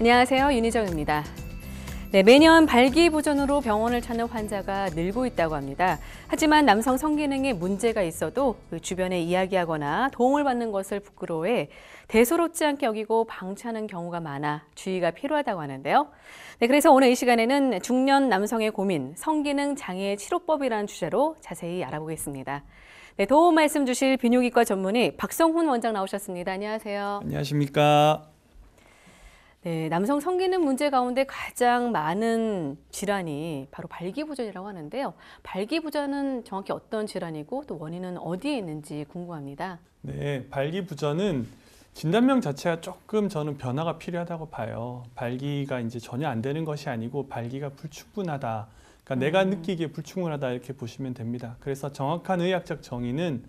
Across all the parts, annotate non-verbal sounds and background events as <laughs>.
안녕하세요. 윤희정입니다. 네, 매년 발기부전으로 병원을 찾는 환자가 늘고 있다고 합니다. 하지만 남성 성기능에 문제가 있어도 그 주변에 이야기하거나 도움을 받는 것을 부끄러워해 대수롭지 않게 여기고 방치하는 경우가 많아 주의가 필요하다고 하는데요. 네, 그래서 오늘 이 시간에는 중년 남성의 고민, 성기능 장애 치료법이라는 주제로 자세히 알아보겠습니다. 네, 도움 말씀 주실 비뇨기과 전문의 박성훈 원장 나오셨습니다. 안녕하세요. 안녕하십니까. 네, 남성 성기는 문제 가운데 가장 많은 질환이 바로 발기부전이라고 하는데요. 발기부전은 정확히 어떤 질환이고 또 원인은 어디에 있는지 궁금합니다. 네, 발기부전은 진단명 자체가 조금 저는 변화가 필요하다고 봐요. 발기가 이제 전혀 안 되는 것이 아니고 발기가 불충분하다. 그러니까 음. 내가 느끼기에 불충분하다 이렇게 보시면 됩니다. 그래서 정확한 의학적 정의는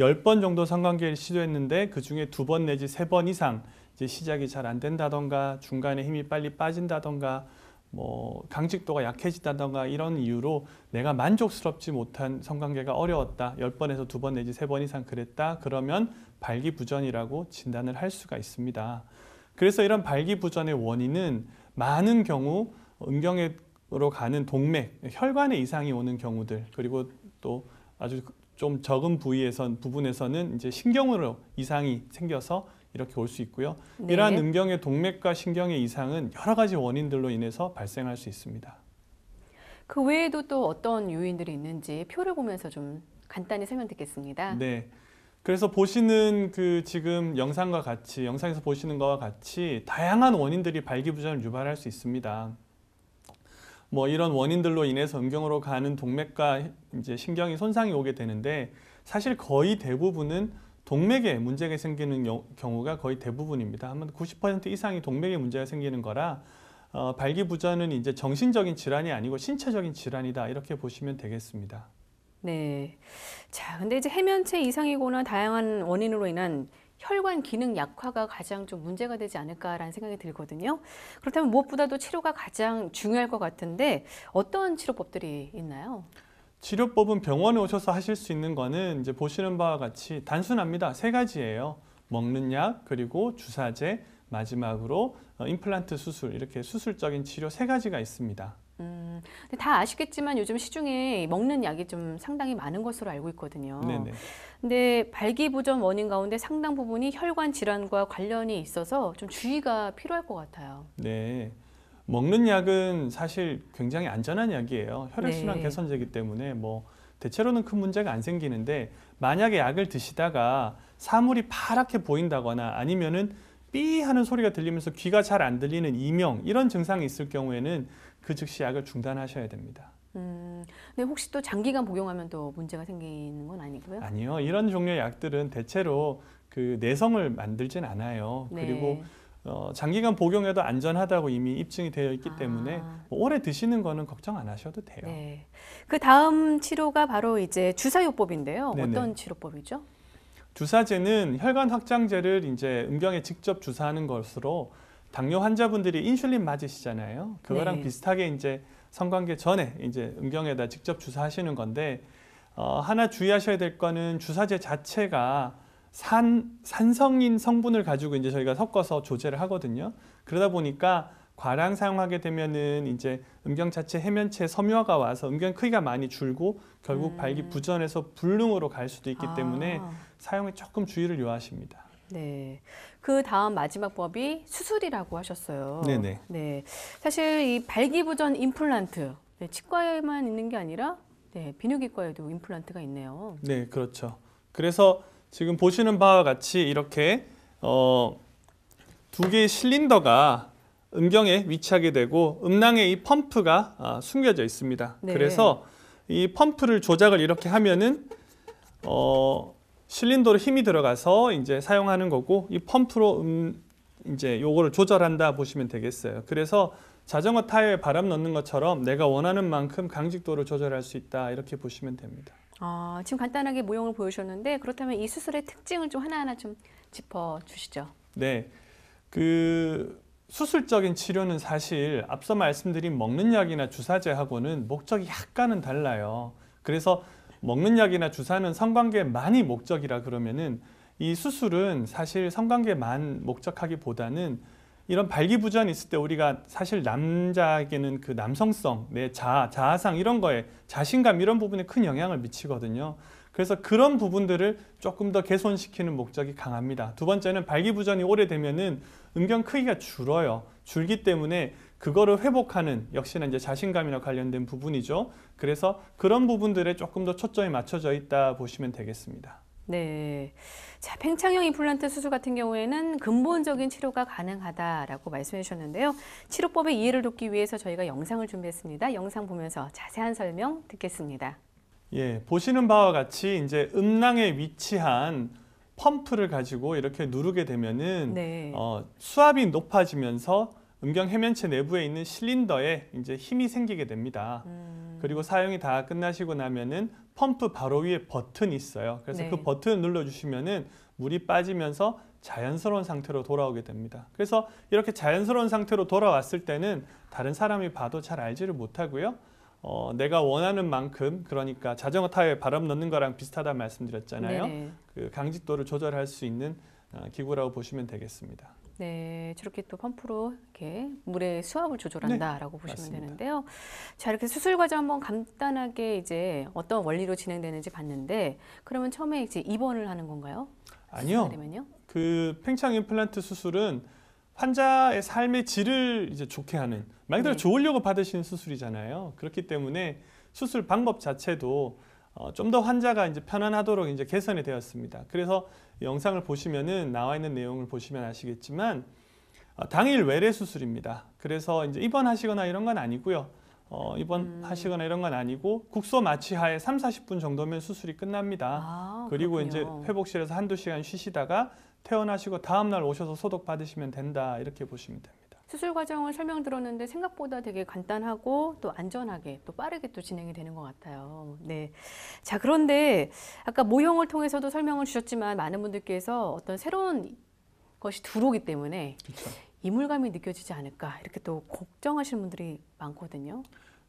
열 번 정도 성관계를 시도했는데 그중에 두 번 내지 세 번 이상 이제 시작이 잘 안 된다던가 중간에 힘이 빨리 빠진다던가 뭐 강직도가 약해지다던가 이런 이유로 내가 만족스럽지 못한 성관계가 어려웠다. 1 0번에서2번 내지 3번 이상 그랬다. 그러면 발기부전이라고 진단을 할 수가 있습니다. 그래서 이런 발기부전의 원인은 많은 경우 음경으로 가는 동맥, 혈관에 이상이 오는 경우들 그리고 또 아주 좀 적은 부위에선 부분에서는 이제 신경으로 이상이 생겨서 이렇게 올 수 있고요. 네. 이러한 음경의 동맥과 신경의 이상은 여러 가지 원인들로 인해서 발생할 수 있습니다. 그 외에도 또 어떤 요인들이 있는지 표를 보면서 좀 간단히 설명 듣겠습니다. 네. 그래서 보시는 그 지금 영상과 같이 영상에서 보시는 것과 같이 다양한 원인들이 발기부전을 유발할 수 있습니다. 뭐 이런 원인들로 인해서 음경으로 가는 동맥과 이제 신경이 손상이 오게 되는데 사실 거의 대부분은 동맥에 문제가 생기는 경우가 거의 대부분입니다. 한90% 이상이 동맥에 문제가 생기는 거라 어, 발기부전은 이제 정신적인 질환이 아니고 신체적인 질환이다 이렇게 보시면 되겠습니다. 네. 자, 근데 이제 해면체 이상이거나 다양한 원인으로 인한 혈관 기능 약화가 가장 좀 문제가 되지 않을까라는 생각이 들거든요. 그렇다면 무엇보다도 치료가 가장 중요할 것 같은데 어떤 치료법들이 있나요? 치료법은 병원에 오셔서 하실 수 있는 거는 이제 보시는 바와 같이 단순합니다. 세 가지예요. 먹는 약, 그리고 주사제, 마지막으로 어, 임플란트 수술 이렇게 수술적인 치료 세 가지가 있습니다. 음, 근데 다 아시겠지만 요즘 시중에 먹는 약이 좀 상당히 많은 것으로 알고 있거든요. 네네. 근데 발기부전 원인 가운데 상당 부분이 혈관 질환과 관련이 있어서 좀 주의가 필요할 것 같아요. 네. 먹는 약은 사실 굉장히 안전한 약이에요. 혈액순환 네. 개선제이기 때문에 뭐 대체로는 큰 문제가 안 생기는데 만약에 약을 드시다가 사물이 파랗게 보인다거나 아니면은 삐 하는 소리가 들리면서 귀가 잘 안 들리는 이명 이런 증상이 있을 경우에는 그 즉시 약을 중단하셔야 됩니다. 음, 근데 혹시 또 장기간 복용하면 또 문제가 생기는 건 아니고요? 아니요. 이런 종류의 약들은 대체로 그 내성을 만들진 않아요. 네. 그리고 어, 장기간 복용해도 안전하다고 이미 입증이 되어 있기 아. 때문에 뭐 오래 드시는 거는 걱정 안 하셔도 돼요. 네. 그 다음 치료가 바로 이제 주사요법인데요. 네네. 어떤 치료법이죠? 주사제는 혈관 확장제를 이제 음경에 직접 주사하는 것으로 당뇨 환자분들이 인슐린 맞으시잖아요. 그거랑 네. 비슷하게 이제 성관계 전에 이제 음경에다 직접 주사하시는 건데 어, 하나 주의하셔야 될 거는 주사제 자체가 산, 산성인 성분을 가지고 이제 저희가 섞어서 조제를 하거든요. 그러다 보니까 과량 사용하게 되면은 이제 음경 자체 해면체 섬유화가 와서 음경 크기가 많이 줄고 결국 음. 발기부전에서 불능으로 갈 수도 있기 아. 때문에 사용에 조금 주의를 요하십니다. 네. 그 다음 마지막 법이 수술이라고 하셨어요. 네네. 네. 사실 이 발기부전 임플란트 네, 치과에만 있는 게 아니라 네, 비뇨기과에도 임플란트가 있네요. 네, 그렇죠. 그래서 지금 보시는 바와 같이 이렇게 어, 두 개의 실린더가 음경에 위치하게 되고 음낭에 이 펌프가 아, 숨겨져 있습니다. 네. 그래서 이 펌프를 조작을 이렇게 하면은 어, 실린더로 힘이 들어가서 이제 사용하는 거고 이 펌프로 음, 이제 요거를 조절한다 보시면 되겠어요. 그래서 자전거 타이어에 바람 넣는 것처럼 내가 원하는 만큼 강직도를 조절할 수 있다 이렇게 보시면 됩니다. 어, 지금 간단하게 모형을 보여주셨는데 그렇다면 이 수술의 특징을 좀 하나하나 좀 짚어 주시죠. 네. 그 수술적인 치료는 사실 앞서 말씀드린 먹는 약이나 주사제하고는 목적이 약간은 달라요. 그래서 먹는 약이나 주사는 성관계만이 목적이라 그러면은 이 수술은 사실 성관계만 목적하기보다는 이런 발기부전 이 있을 때 우리가 사실 남자에게는 그 남성성, 내 자아, 자아상 이런 거에 자신감 이런 부분에 큰 영향을 미치거든요. 그래서 그런 부분들을 조금 더 개선시키는 목적이 강합니다. 두 번째는 발기부전이 오래되면은 음경 크기가 줄어요. 줄기 때문에 그거를 회복하는 역시나 이제 자신감이나 관련된 부분이죠. 그래서 그런 부분들에 조금 더 초점이 맞춰져 있다 보시면 되겠습니다. 네. 자, 팽창형 임플란트 수술 같은 경우에는 근본적인 치료가 가능하다라고 말씀해 주셨는데요. 치료법의 이해를 돕기 위해서 저희가 영상을 준비했습니다. 영상 보면서 자세한 설명 듣겠습니다. 예, 보시는 바와 같이 이제 음낭에 위치한 펌프를 가지고 이렇게 누르게 되면은 네. 어, 수압이 높아지면서 음경 해면체 내부에 있는 실린더에 이제 힘이 생기게 됩니다. 음. 그리고 사용이 다 끝나시고 나면은 펌프 바로 위에 버튼이 있어요. 그래서 그 네. 그 버튼을 눌러주시면은 물이 빠지면서 자연스러운 상태로 돌아오게 됩니다. 그래서 이렇게 자연스러운 상태로 돌아왔을 때는 다른 사람이 봐도 잘 알지를 못하고요. 어, 내가 원하는 만큼 그러니까 자전거 타에 바람 넣는 거랑 비슷하다 말씀드렸잖아요. 네그 강직도를 조절할 수 있는 어, 기구라고 보시면 되겠습니다. 네, 저렇게 또 펌프로 이렇게 물의 수압을 조절한다라고 네, 보시면 맞습니다. 되는데요. 자, 이렇게 수술 과정 한번 간단하게 이제 어떤 원리로 진행되는지 봤는데 그러면 처음에 이제 입원을 하는 건가요? 아니요. 그 팽창 임플란트 수술은 환자의 삶의 질을 이제 좋게 하는 말 그대로 네. 좋으려고 받으시는 수술이잖아요. 그렇기 때문에 수술 방법 자체도 어, 좀 더 환자가 이제 편안하도록 이제 개선이 되었습니다. 그래서 영상을 보시면은 나와 있는 내용을 보시면 아시겠지만 어, 당일 외래 수술입니다. 그래서 이제 입원하시거나 이런 건 아니고요. 어, 입원하시거나 음. 이런 건 아니고 국소 마취하에 3, 40분 정도면 수술이 끝납니다. 아, 그리고 그렇군요. 이제 회복실에서 한두 시간 쉬시다가 퇴원하시고 다음 날 오셔서 소독 받으시면 된다. 이렇게 보시면 됩니다. 수술 과정을 설명 들었는데 생각보다 되게 간단하고 또 안전하게 또 빠르게 또 진행이 되는 것 같아요. 네. 자, 그런데 아까 모형을 통해서도 설명을 주셨지만 많은 분들께서 어떤 새로운 것이 들어오기 때문에 그쵸. 그렇죠. 이물감이 느껴지지 않을까 이렇게 또 걱정하시는 분들이 많거든요.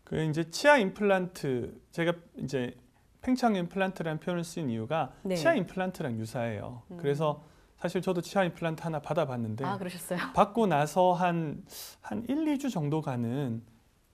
그 이제 치아 임플란트 제가 이제 팽창 임플란트라는 표현을 쓴 이유가 네. 치아 임플란트랑 유사해요. 음. 그래서 사실 저도 치아 임플란트 하나 받아봤는데 아, 그러셨어요? <laughs> 받고 나서 한, 한 1, 2주 정도 가는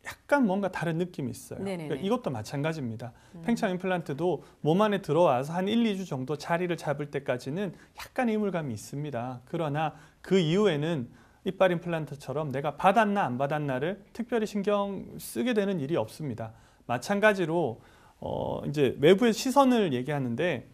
약간 뭔가 다른 느낌이 있어요. 그러니까 이것도 마찬가지입니다. 음. 팽창 임플란트도 몸 안에 들어와서 한 1, 2주 정도 자리를 잡을 때까지는 약간 이물감이 있습니다. 그러나 그 이후에는 이빨 임플란트처럼 내가 받았나 안 받았나를 특별히 신경 쓰게 되는 일이 없습니다. 마찬가지로 어 이제 외부의 시선을 얘기하는데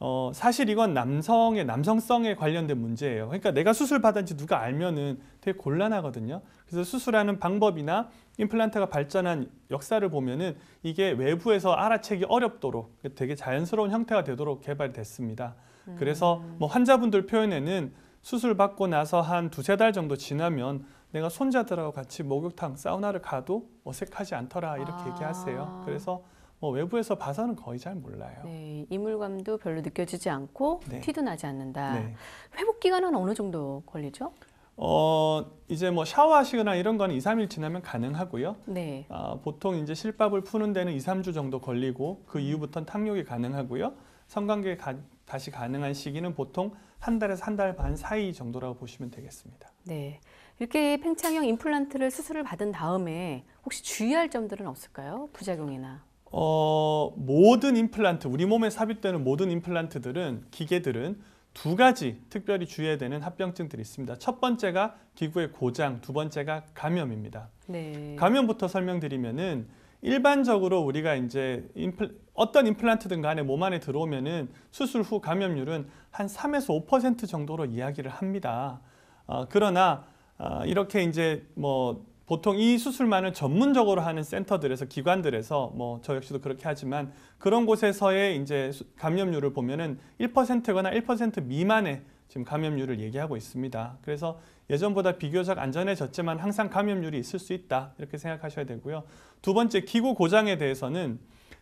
어, 사실 이건 남성의 남성성에 관련된 문제예요. 그러니까 내가 수술 받은지 누가 알면은 되게 곤란하거든요. 그래서 수술하는 방법이나 임플란트가 발전한 역사를 보면은 이게 외부에서 알아채기 어렵도록 되게 자연스러운 형태가 되도록 개발됐습니다. 그래서 음. 뭐 환자분들 표현에는 수술 받고 나서 한 두세 달 정도 지나면 내가 손자들하고 같이 목욕탕, 사우나를 가도 어색하지 않더라 이렇게 아. 얘기하세요. 그래서 뭐 외부에서 봐서는 거의 잘 몰라요. 네, 이물감도 별로 느껴지지 않고 네. 티도 나지 않는다. 네. 회복 기간은 어느 정도 걸리죠? 어 이제 뭐 샤워하시거나 이런 거 2, 3일 지나면 가능하고요. 네. 어, 보통 이제 실밥을 푸는 데는 2, 3주 정도 걸리고 그 음. 이후부터는 탕욕이 가능하고요. 성관계 가, 다시 가능한 시기는 보통 한 달에서 한 달 반 사이 정도라고 보시면 되겠습니다. 네. 이렇게 팽창형 임플란트를 수술을 받은 다음에 혹시 주의할 점들은 없을까요? 부작용이나. 어, 모든 임플란트, 우리 몸에 삽입되는 모든 임플란트들은, 기계들은 두 가지 특별히 주의해야 되는 합병증들이 있습니다. 첫 번째가 기구의 고장, 두 번째가 감염입니다. 네. 감염부터 설명드리면은 일반적으로 우리가 이제 임플, 어떤 임플란트든 간에 몸 안에 들어오면은 수술 후 감염률은 한 3에서 5% 정도로 이야기를 합니다. 어, 그러나 어, 이렇게 이제 뭐 보통 이 수술만을 전문적으로 하는 센터들에서 기관들에서 뭐 저 역시도 그렇게 하지만 그런 곳에서의 이제 감염률을 보면은 1%거나 1% 미만의 지금 감염률을 얘기하고 있습니다. 그래서 예전보다 비교적 안전해졌지만 항상 감염률이 있을 수 있다 이렇게 생각하셔야 되고요. 두 번째 기구 고장에 대해서는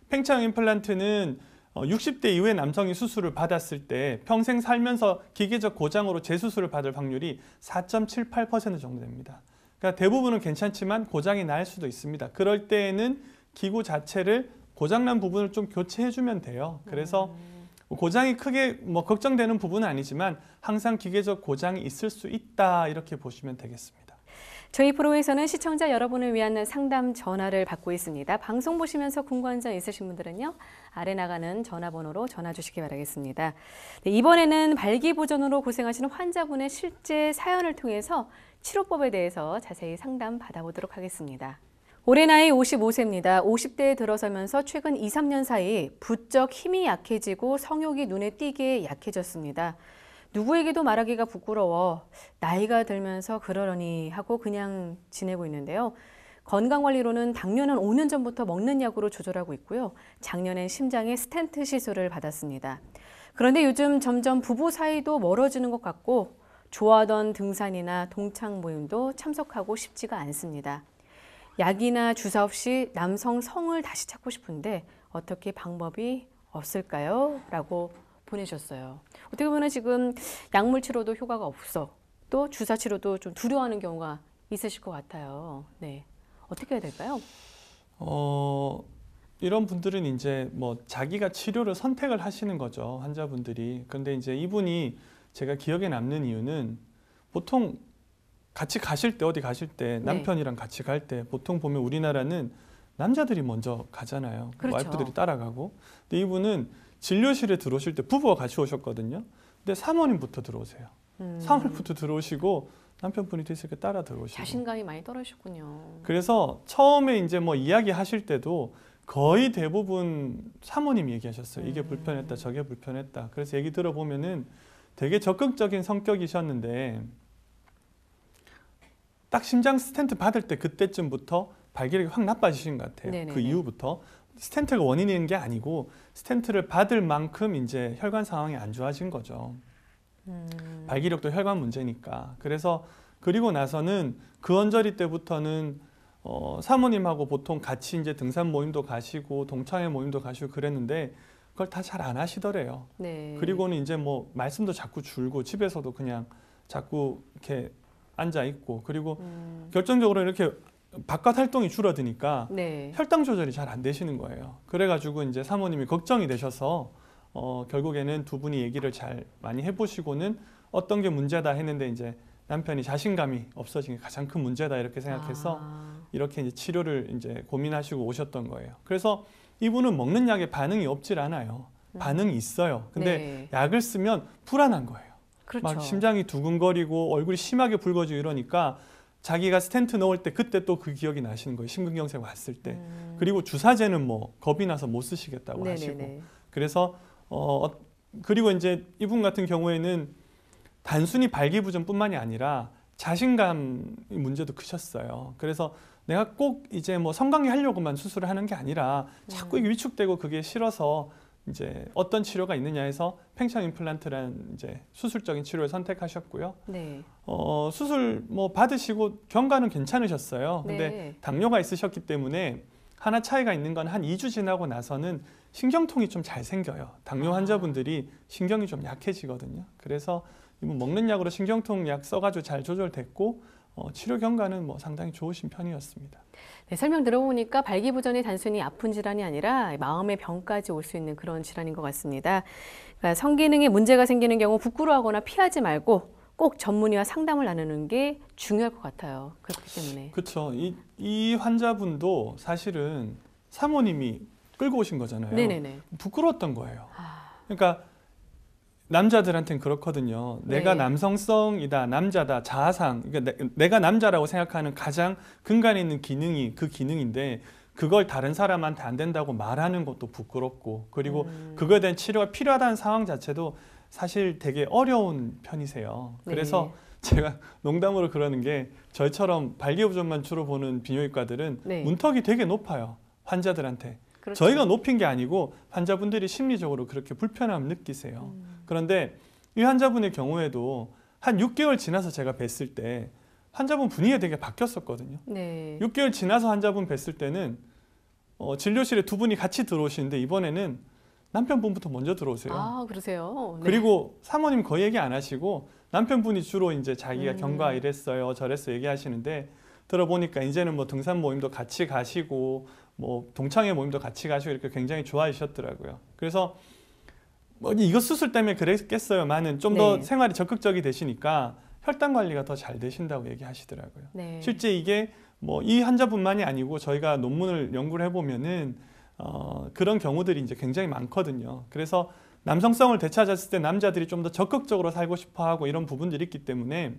팽창 임플란트는 60대 어, 이후에 남성이 수술을 받았을 때 평생 살면서 기계적 고장으로 재수술을 받을 확률이 4.78% 정도 됩니다. 그러니까 대부분은 괜찮지만 고장이 날 수도 있습니다. 그럴 때에는 기구 자체를 고장난 부분을 좀 교체해주면 돼요. 그래서 뭐 고장이 크게 뭐 걱정되는 부분은 아니지만 항상 기계적 고장이 있을 수 있다 이렇게 보시면 되겠습니다. 저희 프로에서는 시청자 여러분을 위한 상담 전화를 받고 있습니다. 방송 보시면서 궁금한 점 있으신 분들은요. 아래 나가는 전화번호로 전화 주시기 바라겠습니다. 네, 이번에는 발기부전으로 고생하시는 환자분의 실제 사연을 통해서 치료법에 대해서 자세히 상담 받아보도록 하겠습니다. 올해 나이 55세입니다. 50대에 들어서면서 최근 2, 3년 사이 부쩍 힘이 약해지고 성욕이 눈에 띄게 약해졌습니다. 누구에게도 말하기가 부끄러워 나이가 들면서 그러려니 하고 그냥 지내고 있는데요. 건강관리로는 당뇨는 5년 전부터 먹는 약으로 조절하고 있고요. 작년엔 심장에 스탠트 시술을 받았습니다. 그런데 요즘 점점 부부 사이도 멀어지는 것 같고 좋아하던 등산이나 동창 모임도 참석하고 싶지가 않습니다. 약이나 주사 없이 남성 성을 다시 찾고 싶은데 어떻게 방법이 없을까요? 라고 보내셨어요. 어떻게 보면 지금 약물 치료도 효과가 없어 또 주사 치료도 좀 두려워하는 경우가 있으실 것 같아요. 네, 어떻게 해야 될까요? 어, 이런 분들은 이제 뭐 자기가 치료를 선택을 하시는 거죠 환자분들이. 그데 이제 이분이 제가 기억에 남는 이유는 보통 같이 가실 때 어디 가실 때 네. 남편이랑 같이 갈 때 보통 보면 우리나라는 남자들이 먼저 가잖아요. 그렇죠. 와이프들이 따라가고. 근데 이분은 진료실에 들어오실 때부부가 같이 오셨거든요. 근데 사모님부터 들어오세요. 음. 사모님부터 들어오시고 남편분이 뒤늦게 따라 들어오시고. 자신감이 많이 떨어지셨군요. 그래서 처음에 이제 뭐 이야기 하실 때도 거의 대부분 사모님 얘기하셨어요. 이게 음. 불편했다, 저게 불편했다. 그래서 얘기 들어보면은 되게 적극적인 성격이셨는데 딱 심장 스탠트 받을 때 그때쯤부터 발기력이 확 나빠지신 것 같아요. 그 네네네. 그 이후부터 스탠트가 원인인 게 아니고 스탠트를 받을 만큼 이제 혈관 상황이 안 좋아진 거죠. 음. 발기력도 혈관 문제니까. 그래서 그리고 나서는 그 언저리 때부터는 어, 사모님하고 보통 같이 이제 등산 모임도 가시고 동창회 모임도 가시고 그랬는데 그걸 다 잘 안 하시더래요. 네. 그리고는 이제 뭐 말씀도 자꾸 줄고 집에서도 그냥 자꾸 이렇게 앉아 있고 그리고 음. 결정적으로 이렇게 바깥 활동이 줄어드니까 네. 혈당 조절이 잘 안 되시는 거예요. 그래가지고 이제 사모님이 걱정이 되셔서 어, 결국에는 두 분이 얘기를 잘 많이 해보시고는 어떤 게 문제다 했는데 이제 남편이 자신감이 없어진 게 가장 큰 문제다 이렇게 생각해서 아. 이렇게 이제 치료를 이제 고민하시고 오셨던 거예요. 그래서 이분은 먹는 약에 반응이 없질 않아요. 음. 반응이 있어요. 근데 네. 약을 쓰면 불안한 거예요. 그렇죠. 막 심장이 두근거리고 얼굴이 심하게 붉어지고 이러니까 자기가 스탠트 넣을 때 그때 또 그 기억이 나시는 거예요. 심근경색 왔을 때. 음. 그리고 주사제는 뭐 겁이 나서 못 쓰시겠다고 네네네. 하시고. 그래서 어, 어 그리고 이제 이분 같은 경우에는 단순히 발기부전뿐만이 아니라 자신감 문제도 크셨어요. 그래서 내가 꼭 이제 뭐 성관계 하려고만 수술을 하는 게 아니라 자꾸 음. 위축되고 그게 싫어서 이제 어떤 치료가 있느냐해서 팽창 임플란트라는 이제 수술적인 치료를 선택하셨고요. 네. 어, 수술 뭐 받으시고 경과는 괜찮으셨어요. 네. 근데 당뇨가 있으셨기 때문에 하나 차이가 있는 건 한 2주 지나고 나서는 신경통이 좀 잘 생겨요. 당뇨 아. 환자분들이 신경이 좀 약해지거든요. 그래서 먹는 약으로 신경통 약 써가지고 잘 조절됐고 어, 치료 경과는 뭐 상당히 좋으신 편이었습니다. 네, 설명 들어보니까 발기부전이 단순히 아픈 질환이 아니라 마음의 병까지 올 수 있는 그런 질환인 것 같습니다. 그러니까 성기능에 문제가 생기는 경우 부끄러워하거나 피하지 말고 꼭 전문의와 상담을 나누는 게 중요할 것 같아요. 그렇기 때문에. 그렇죠. 이, 이 환자분도 사실은 사모님이 끌고 오신 거잖아요. 네네네. 부끄러웠던 거예요. 아... 그러니까 남자들한테는 그렇거든요. 네. 내가 남성성이다, 남자다, 자아상. 그러니까 내, 가 남자라고 생각하는 가장 근간에 있는 기능이 그 기능인데 그걸 다른 사람한테 안 된다고 말하는 것도 부끄럽고 그리고 음. 그거에 대한 치료가 필요하다는 상황 자체도 사실 되게 어려운 편이세요. 네. 그래서 네. <laughs> 제가 농담으로 그러는 게 저희처럼 발기부전만 주로 보는 비뇨기과들은 네. 문턱이 되게 높아요. 환자들한테. 그렇죠. 저희가 높인 게 아니고 환자분들이 심리적으로 그렇게 불편함 을 느끼세요. 음. 그런데 이 환자분의 경우에도 한 6개월 지나서 제가 뵀을 때 환자분 분위기가 되게 바뀌었었거든요. 네. 6개월 지나서 환자분 뵀을 때는 어, 진료실에 두 분이 같이 들어오시는데 이번에는 남편분부터 먼저 들어오세요. 아, 그러세요? 네. 그리고 사모님 거의 얘기 안 하시고 남편분이 주로 이제 자기가 음. 경과 이랬어요, 저랬어 요 얘기하시는데 들어보니까 이제는 뭐 등산 모임도 같이 가시고 뭐 동창회 모임도 같이 가시고 이렇게 굉장히 좋아하셨더라고요 그래서 뭐 이거 수술 때문에 그랬겠어요많은 좀더 네. 생활이 적극적이 되시니까 혈당 관리가 더 잘 되신다고 얘기하시더라고요. 네. 실제 이게 뭐 이환자분만이 아니고 저희가 논문을 연구를 해보면은 어, 그런 경우들이 이제 굉장히 많거든요. 그래서 남성성을 되찾았을 때 남자들이 좀 더 적극적으로 살고 싶어 하고 이런 부분들이 있기 때문에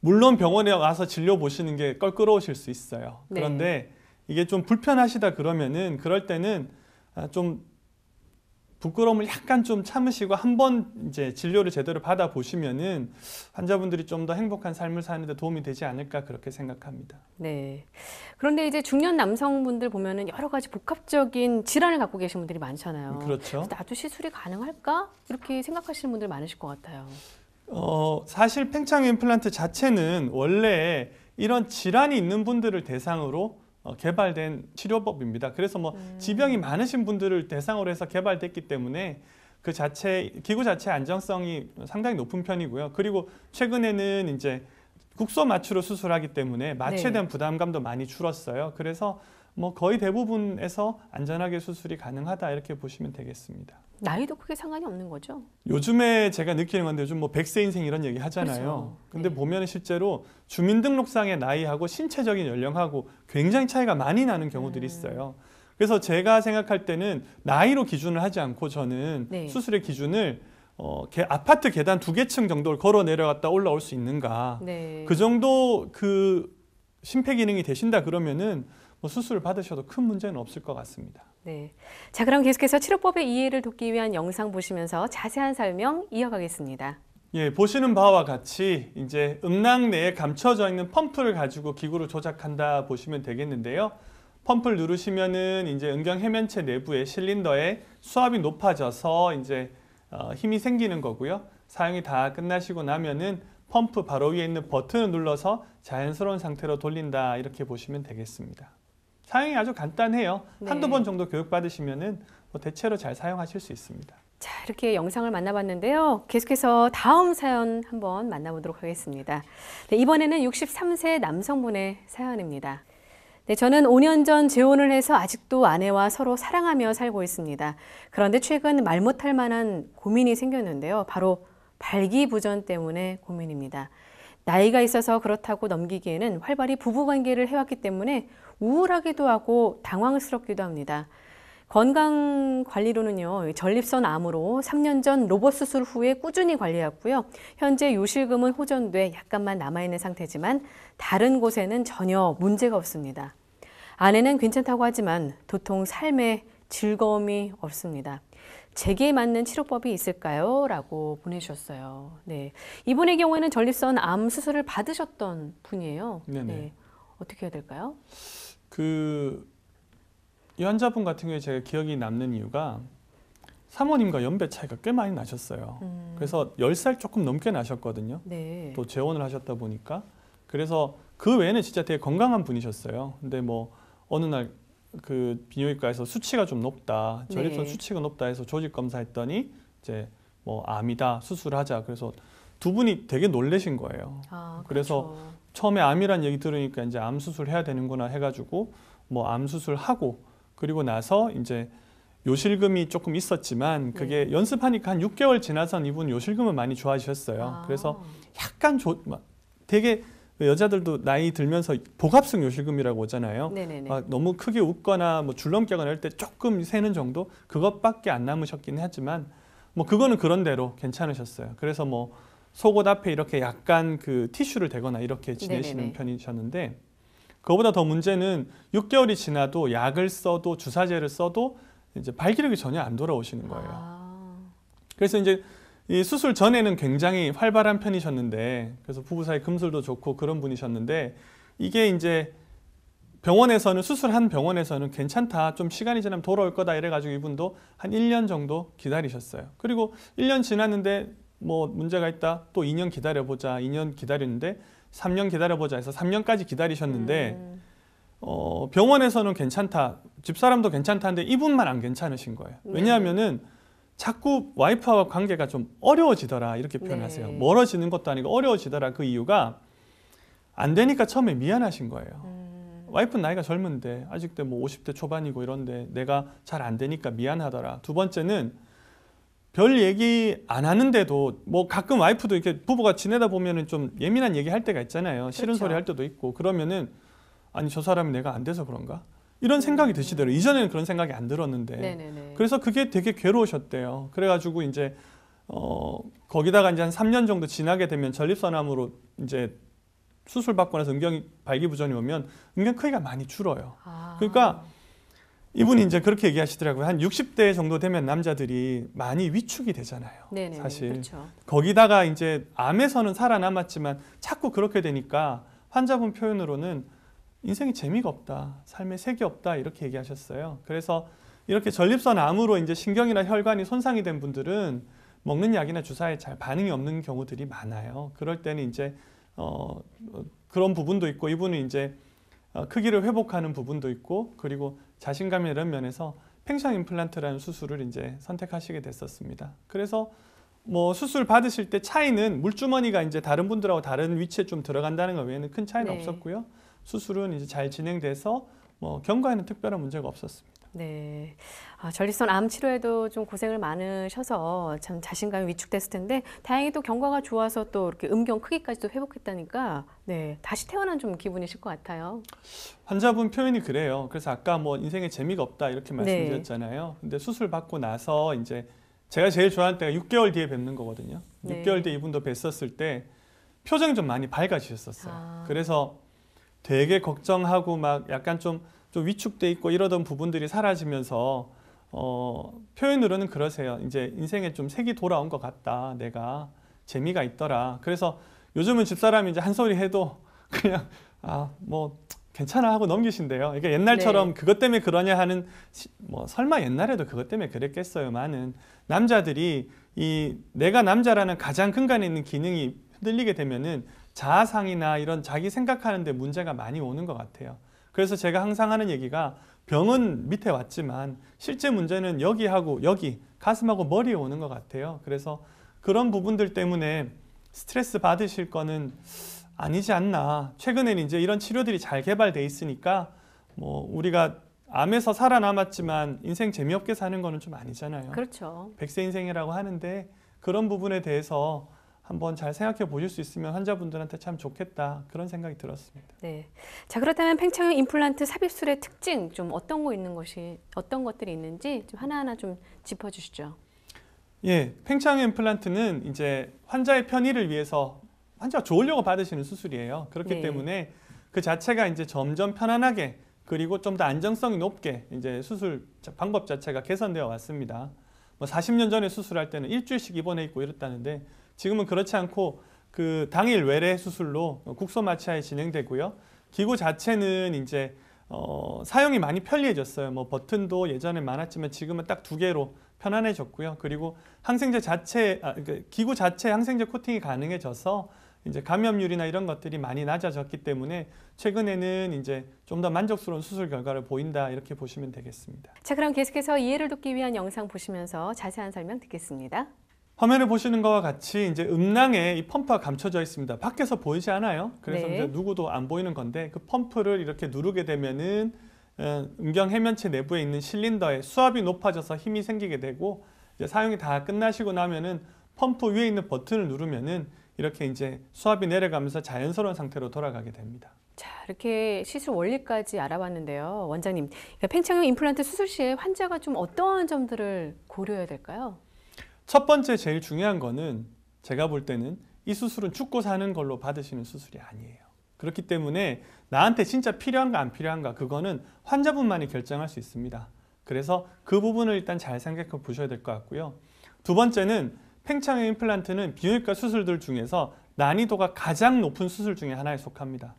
물론 병원에 와서 진료 보시는 게 껄끄러우실 수 있어요. 네. 그런데 네. 이게 좀 불편하시다 그러면은 그럴 때는 아, 좀 부끄러움을 약간 좀 참으시고 한번 이제 진료를 제대로 받아 보시면은 환자분들이 좀 더 행복한 삶을 사는데 도움이 되지 않을까 그렇게 생각합니다. 네. 그런데 이제 중년 남성분들 보면은 여러 가지 복합적인 질환을 갖고 계신 분들이 많잖아요. 그렇죠. 나도 시술이 가능할까 이렇게 생각하시는 분들 많으실 것 같아요. 어 사실 팽창 임플란트 자체는 원래 이런 질환이 있는 분들을 대상으로 어, 개발된 치료법입니다. 그래서 뭐 음. 지병이 많으신 분들을 대상으로 해서 개발됐기 때문에 그 자체 기구 자체 안정성이 상당히 높은 편이고요. 그리고 최근에는 이제 국소 마취로 수술하기 때문에 마취에 네. 대한 네. 부담감도 많이 줄었어요. 그래서 뭐 거의 대부분에서 안전하게 수술이 가능하다 이렇게 보시면 되겠습니다. 나이도 크게 상관이 없는 거죠? 요즘에 제가 느끼는 건데 요즘 뭐 100세 인생 이런 얘기 하잖아요. 그렇죠. 근데 네. 보면 실제로 주민등록상의 나이하고 신체적인 연령하고 굉장히 차이가 많이 나는 경우들이 음. 있어요. 그래서 제가 생각할 때는 나이로 기준을 하지 않고 저는 네. 수술의 기준을 어, 게, 아파트 계단 두개층 정도를 걸어 내려갔다 올라올 수 있는가. 네. 그 정도 그 심폐기능이 되신다 그러면은 뭐 수술을 받으셔도 큰 문제는 없을 것 같습니다. 네. 자, 그럼 계속해서 치료법의 이해를 돕기 위한 영상 보시면서 자세한 설명 이어가겠습니다. 예, 보시는 바와 같이 이제 음낭 내에 감춰져 있는 펌프를 가지고 기구를 조작한다 보시면 되겠는데요. 펌프를 누르시면은 이제 음경 해면체 내부의 실린더의 수압이 높아져서 이제 어, 힘이 생기는 거고요. 사용이 다 끝나시고 나면은 펌프 바로 위에 있는 버튼을 눌러서 자연스러운 상태로 돌린다 이렇게 보시면 되겠습니다. 사용이 아주 간단해요. 네. 한두 번 정도 교육받으시면뭐 대체로 잘 사용하실 수 있습니다. 자, 이렇게 영상을 만나봤는데요. 계속해서 다음 사연 한번 만나보도록 하겠습니다. 네, 이번에는 63세 남성분의 사연입니다. 네, 저는 5년 전 재혼을 해서 아직도 아내와 서로 사랑하며 살고 있습니다. 그런데 최근 말 못할 만한 고민이 생겼는데요. 바로 발기부전 때문에 고민입니다. 나이가 있어서 그렇다고 넘기기에는 활발히 부부관계를 해왔기 때문에 우울하기도 하고 당황스럽기도 합니다. 건강 관리로는요, 전립선 암으로 3년 전 로봇 수술 후에 꾸준히 관리했고요. 현재 요실금은 호전돼 약간만 남아있는 상태지만 다른 곳에는 전혀 문제가 없습니다. 아내는 괜찮다고 하지만 도통 삶에 즐거움이 없습니다. 제게 맞는 치료법이 있을까요? 라고 보내주셨어요. 네. 이분의 경우에는 전립선 암 수술을 받으셨던 분이에요. 네네. 네. 어떻게 해야 될까요? 그이 환자분 같은 경우에 제가 기억이 남는 이유가 사모님과 연배 차이가 꽤 많이 나셨어요. 음. 그래서 열 살 조금 넘게 나셨거든요. 네. 또 재혼을 하셨다 보니까. 그래서 그 외에는 진짜 되게 건강한 분이셨어요. 근데 뭐 어느 날 그 비뇨기과에서 수치가 좀 높다. 전립선 네. 수치가 높다 해서 조직 검사했더니 이제 뭐 암이다 수술하자. 그래서 두 분이 되게 놀래신 거예요. 아, 그래서 그렇죠. 처음에 암이란 얘기 들으니까 이제 암 수술 해야 되는구나 해가지고 뭐 암 수술 하고 그리고 나서 이제 요실금이 조금 있었지만 그게 네. 연습하니까 한 6개월 지나선 이분 요실금은 많이 좋아지셨어요. 아. 그래서 약간 조, 막 되게 여자들도 나이 들면서 복합성 요실금이라고 오잖아요. 막 너무 크게 웃거나 뭐 줄넘기하거나 할 때 조금 새는 정도 그것밖에 안 남으셨긴 하지만 뭐 그거는 그런 대로 괜찮으셨어요. 그래서 뭐 속옷 앞에 이렇게 약간 그 티슈를 대거나 이렇게 지내시는 네네네. 편이셨는데 그거보다 더 문제는 6개월이 지나도 약을 써도 주사제를 써도 이제 발기력이 전혀 안 돌아오시는 거예요. 아. 그래서 이제 이 수술 전에는 굉장히 활발한 편이셨는데 그래서 부부 사이 금술도 좋고 그런 분이셨는데 이게 이제 병원에서는 수술한 병원에서는 괜찮다 좀 시간이 지나면 돌아올 거다 이래가지고 이분도 한 1년 정도 기다리셨어요. 그리고 1년 지났는데 뭐 문제가 있다. 또 2년 기다려보자. 2년 기다렸는데 3년 기다려보자 해서 3년까지 기다리셨는데 음. 어, 병원에서는 괜찮다. 집사람도 괜찮다는데 이분만 안 괜찮으신 거예요. 네. 왜냐하면은 자꾸 와이프와 관계가 좀 어려워지더라 이렇게 표현하세요. 네. 멀어지는 것도 아니고 어려워지더라 그 이유가 안 되니까 처음에 미안하신 거예요. 음. 와이프는 나이가 젊은데 아직도 뭐 50대 초반이고 이런데 내가 잘 안 되니까 미안하더라. 두 번째는 별 얘기 안 하는데도 뭐 가끔 와이프도 이렇게 부부가 지내다 보면은 좀 예민한 얘기 할 때가 있잖아요. 싫은 그렇죠. 소리 할 때도 있고 그러면은 아니 저 사람이 내가 안 돼서 그런가? 이런 생각이 드시더라고요. 이전에는 그런 생각이 안 들었는데. 네네네. 그래서 그게 되게 괴로우셨대요. 그래가지고 이제 어 거기다가 이제 한 3년 정도 지나게 되면 전립선암으로 이제 수술 받고 나서 음경 발기부전이 오면 음경 크기가 많이 줄어요. 아. 그러니까 이분이 음. 이제 그렇게 얘기하시더라고요. 한 60대 정도 되면 남자들이 많이 위축이 되잖아요. 네네, 사실 그렇죠. 거기다가 이제 암에서는 살아남았지만 자꾸 그렇게 되니까 환자분 표현으로는 인생이 재미가 없다, 삶에 색이 없다 이렇게 얘기하셨어요. 그래서 이렇게 전립선 암으로 이제 신경이나 혈관이 손상이 된 분들은 먹는 약이나 주사에 잘 반응이 없는 경우들이 많아요. 그럴 때는 이제 어 그런 부분도 있고 이분은 이제 어, 크기를 회복하는 부분도 있고 그리고 자신감 이런 면에서 팽창 임플란트라는 수술을 이제 선택하시게 됐었습니다. 그래서 뭐 수술 받으실 때 차이는 물주머니가 이제 다른 분들하고 다른 위치에 좀 들어간다는 것 외에는 큰 차이는 네. 없었고요. 수술은 이제 잘 진행돼서 뭐 경과에는 특별한 문제가 없었습니다. 네. 아, 전립선 암 치료에도 좀 고생을 많으셔서 참 자신감이 위축됐을 텐데 다행히 또 경과가 좋아서 또 이렇게 음경 크기까지도 회복했다니까 네 다시 태어난 좀 기분이실 것 같아요. 환자분 표현이 그래요. 그래서 아까 뭐 인생에 재미가 없다 이렇게 네. 말씀드렸잖아요. 네. 근데 수술 받고 나서 이제 제가 제일 좋아하는 때가 6개월 뒤에 뵙는 거거든요. 네. 6개월 뒤에 이분도 뵀었을 때 표정이 좀 많이 밝아지셨었어요. 아. 그래서 되게 걱정하고 막 약간 좀, 좀 위축돼 있고 이러던 부분들이 사라지면서 어, 표현으로는 그러세요. 이제 인생에 좀 색이 돌아온 것 같다. 내가 재미가 있더라. 그래서 요즘은 집사람이 이제 한 소리 해도 <laughs> 그냥 아뭐 괜찮아 하고 넘기신대요. 이게 그러니까 옛날처럼 네. 그것 때문에 그러냐 하는 뭐 설마 옛날에도 그것 때문에 그랬겠어요. 많은 남자들이 이 내가 남자라는 가장 근간에 있는 기능이 흔들리게 되면은 자아상이나 이런 자기 생각하는데 문제가 많이 오는 것 같아요. 그래서 제가 항상 하는 얘기가 병은 밑에 왔지만 실제 문제는 여기하고 여기 가슴하고 머리에 오는 것 같아요. 그래서 그런 부분들 때문에 스트레스 받으실 거는 아니지 않나. 최근엔 이제 이런 치료들이 잘 개발돼 있으니까 뭐 우리가 암에서 살아남았지만 인생 재미없게 사는 거는 좀 아니잖아요. 그렇죠. 백세 인생이라고 하는데 그런 부분에 대해서 한번 잘 생각해 보실 수 있으면 환자분들한테 참 좋겠다 그런 생각이 들었습니다. 네. 자 그렇다면 팽창 임플란트 삽입술의 특징 좀 어떤 거 있는 것이 어떤 것들이 있는지 좀 하나하나 좀 짚어 주시죠. 예, 팽창 임플란트는 이제 환자의 편의를 위해서 환자가 좋으려고 받으시는 수술이에요. 그렇기 네. 때문에 그 자체가 이제 점점 편안하게 그리고 좀 더 안정성이 높게 이제 수술 방법 자체가 개선되어 왔습니다. 뭐 40년 전에 수술할 때는 일주일씩 입원해 있고 이랬다는데 지금은 그렇지 않고 그 당일 외래 수술로 국소마취하에 진행되고요. 기구 자체는 이제 어, 사용이 많이 편리해졌어요. 뭐 버튼도 예전에 많았지만 지금은 딱 두 개로 편안해졌고요. 그리고 항생제 자체, 아, 그 기구 자체 항생제 코팅이 가능해져서 이제 감염률이나 이런 것들이 많이 낮아졌기 때문에 최근에는 이제 좀 더 만족스러운 수술 결과를 보인다 이렇게 보시면 되겠습니다. 자 그럼 계속해서 이해를 돕기 위한 영상 보시면서 자세한 설명 듣겠습니다. 화면을 보시는 것과 같이 이제 음낭에 이 펌프가 감춰져 있습니다. 밖에서 보이지 않아요. 그래서 네. 이제 누구도 안 보이는 건데 그 펌프를 이렇게 누르게 되면은 어, 음경 해면체 내부에 있는 실린더에 수압이 높아져서 힘이 생기게 되고 이제 사용이 다 끝나시고 나면은 펌프 위에 있는 버튼을 누르면은 이렇게 이제 수압이 내려가면서 자연스러운 상태로 돌아가게 됩니다. 자, 이렇게 시술 원리까지 알아봤는데요. 원장님, 팽창형 임플란트 수술 시에 환자가 좀 어떠한 점들을 고려해야 될까요? 첫 번째 제일 중요한 거는 제가 볼 때는 이 수술은 죽고 사는 걸로 받으시는 수술이 아니에요. 그렇기 때문에 나한테 진짜 필요한가 안 필요한가 그거는 환자분만이 결정할 수 있습니다. 그래서 그 부분을 일단 잘 생각해 보셔야 될 것 같고요. 두 번째는 팽창의 임플란트는 비뇨기과 수술들 중에서 난이도가 가장 높은 수술 중에 하나에 속합니다.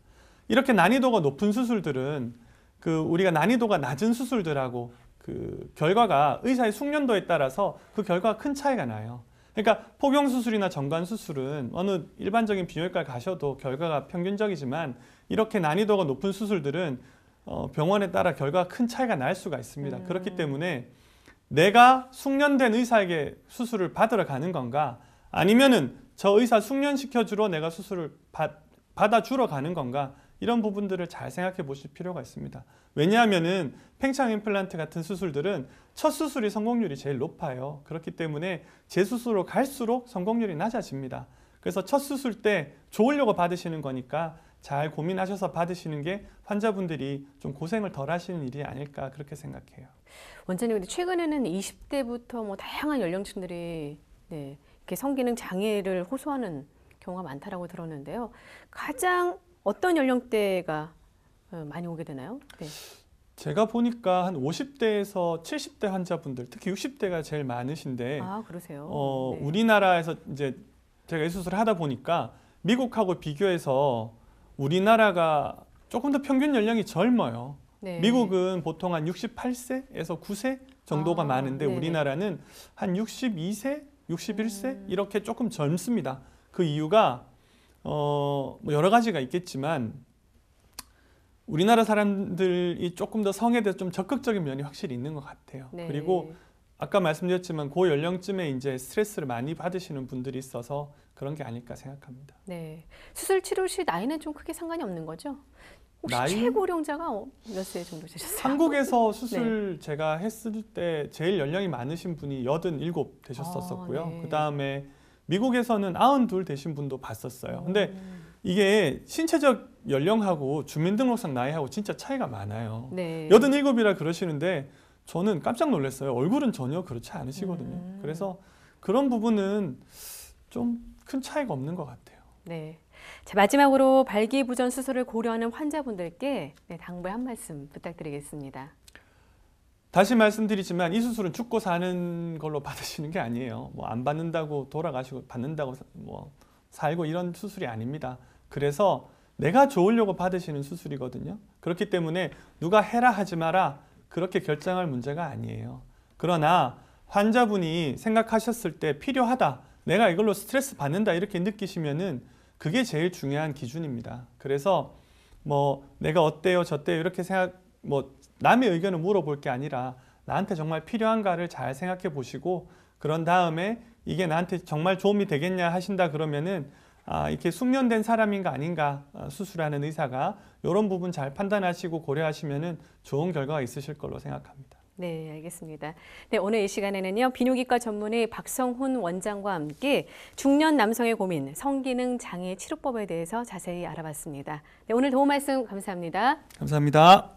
이렇게 난이도가 높은 수술들은 그 우리가 난이도가 낮은 수술들하고 그 결과가 의사의 숙련도에 따라서 그 결과가 큰 차이가 나요. 그러니까 포경 수술이나 정관 수술은 어느 일반적인 비뇨기과 가셔도 결과가 평균적이지만 이렇게 난이도가 높은 수술들은 어, 병원에 따라 결과가 큰 차이가 날 수가 있습니다. 음. 그렇기 때문에 내가 숙련된 의사에게 수술을 받으러 가는 건가 아니면은 저 의사 숙련시켜 주러 내가 수술을 받, 받아 주러 가는 건가 이런 부분들을 잘 생각해 보실 필요가 있습니다. 왜냐하면 은 팽창 임플란트 같은 수술들은 첫 수술이 성공률이 제일 높아요. 그렇기 때문에 재수술로 갈수록 성공률이 낮아집니다. 그래서 첫 수술 때 좋으려고 받으시는 거니까 잘 고민하셔서 받으시는 게 환자분들이 좀 고생을 덜 하시는 일이 아닐까 그렇게 생각해요. 원장님 근데 최근에는 20대부터 뭐 다양한 연령층들이 네, 이렇게 성기능 장애를 호소하는 경우가 많다라고 들었는데요. 가장 어떤 연령대가 어, 많이 오게 되나요? 네. 제가 보니까 한 50대에서 70대 환자분들, 특히 60대가 제일 많으신데 아, 그러세요? 어, 네. 우리나라에서 이제 제가 수술을 하다 보니까 미국하고 비교해서 우리나라가 조금 더 평균 연령이 젊어요. 네. 미국은 보통 한 68세에서 9세 정도가 아, 많은데 네 우리나라는 한 62세, 61세 음. 이렇게 조금 젊습니다. 그 이유가 어, 뭐 여러 가지가 있겠지만 우리나라 사람들이 조금 더 성에 대해서 좀 적극적인 면이 확실히 있는 것 같아요. 네. 그리고 아까 말씀드렸지만 고 연령쯤에 이제 스트레스를 많이 받으시는 분들이 있어서 그런 게 아닐까 생각합니다. 네. 수술 치료 시 나이는 좀 크게 상관이 없는 거죠? 혹시 나이... 최고령자가 어, 몇세 정도 되셨어요? 한국에서 <laughs> 네. 수술 네. 제가 했을 때 제일 연령이 많으신 분이 87 되셨었고요. 아, 네. 그 다음에 미국에서는 92 되신 분도 봤었어요. 근데 음. 이게 신체적 연령하고 주민등록상 나이하고 진짜 차이가 많아요. 네. 87이라 그러시는데 저는 깜짝 놀랐어요. 얼굴은 전혀 그렇지 않으시거든요. 음. 그래서 그런 부분은 좀 큰 차이가 없는 것 같아요. 네. 자, 마지막으로 발기부전 수술을 고려하는 환자분들께 네, 당부의 한 말씀 부탁드리겠습니다. 다시 말씀드리지만 이 수술은 죽고 사는 걸로 받으시는 게 아니에요. 뭐 안 받는다고 돌아가시고 받는다고 뭐 살고 이런 수술이 아닙니다. 그래서 내가 좋으려고 받으시는 수술이거든요. 그렇기 때문에 누가 해라 하지 마라 그렇게 결정할 문제가 아니에요. 그러나 환자분이 생각하셨을 때 필요하다. 내가 이걸로 스트레스 받는다 이렇게 느끼시면은 그게 제일 중요한 기준입니다. 그래서 뭐 내가 어때요 저때요 이렇게 생각 뭐 남의 의견을 물어볼 게 아니라 나한테 정말 필요한가를 잘 생각해 보시고 그런 다음에 이게 나한테 정말 도움이 되겠냐 하신다 그러면은 아, 이렇게 숙련된 사람인가 아닌가 어, 수술하는 의사가 이런 부분 잘 판단하시고 고려하시면은 좋은 결과가 있으실 걸로 생각합니다. 네, 알겠습니다. 네, 오늘 이 시간에는요, 비뇨기과 전문의 박성훈 원장과 함께 중년 남성의 고민, 성기능 장애 치료법에 대해서 자세히 알아봤습니다. 네, 오늘 도움 말씀 감사합니다. 감사합니다.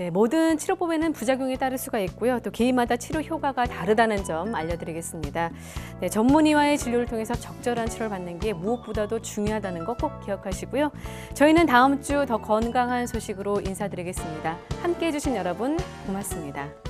네, 모든 치료법에는 부작용이 따를 수가 있고요. 또 개인마다 치료 효과가 다르다는 점 알려드리겠습니다. 네, 전문의와의 진료를 통해서 적절한 치료를 받는 게 무엇보다도 중요하다는 거 꼭 기억하시고요. 저희는 다음 주 더 건강한 소식으로 인사드리겠습니다. 함께해 주신 여러분 고맙습니다.